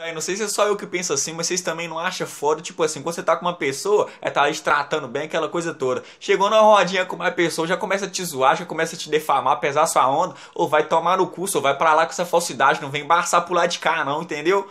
Véi, não sei se é só eu que penso assim, mas vocês também não acham foda, tipo assim, quando você tá com uma pessoa, é tá ali te tratando bem, aquela coisa toda. Chegou numa rodinha com uma pessoa, já começa a te zoar, já começa a te defamar, pesar sua onda, ou vai tomar no curso, ou vai pra lá com essa falsidade, não vem embaçar pro lado de cá não, entendeu?